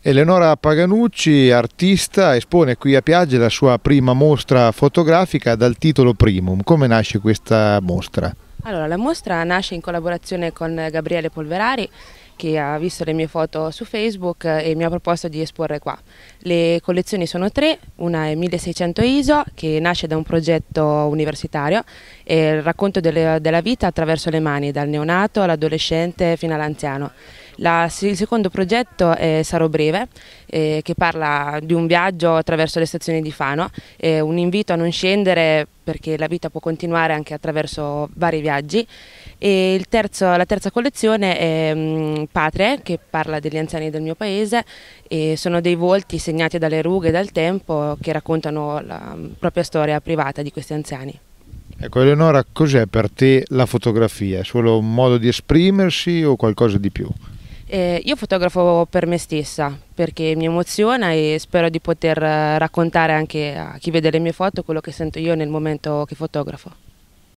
Eleonora Paganucci, artista, espone qui a Piaggia la sua prima mostra fotografica dal titolo Primum. Come nasce questa mostra? Allora, la mostra nasce in collaborazione con Gabriele Polverari che ha visto le mie foto su Facebook e mi ha proposto di esporre qua. Le collezioni sono tre, una è 1600 ISO che nasce da un progetto universitario, è il racconto delle, della vita attraverso le mani, dal neonato all'adolescente fino all'anziano. La, il secondo progetto è Sarò Breve, eh, che parla di un viaggio attraverso le stazioni di Fano, eh, un invito a non scendere perché la vita può continuare anche attraverso vari viaggi. E terzo, la terza collezione è um, mm, Patrie, che parla degli anziani del mio paese e sono dei volti segnati dalle rughe e dal tempo che raccontano la mm, propria storia privata di questi anziani. Ecco Eleonora, cos'è per te la fotografia? È solo un modo di esprimersi o qualcosa di più? Eh, io fotografo per me stessa perché mi emoziona e spero di poter eh, raccontare anche a chi vede le mie foto quello che sento io nel momento che fotografo.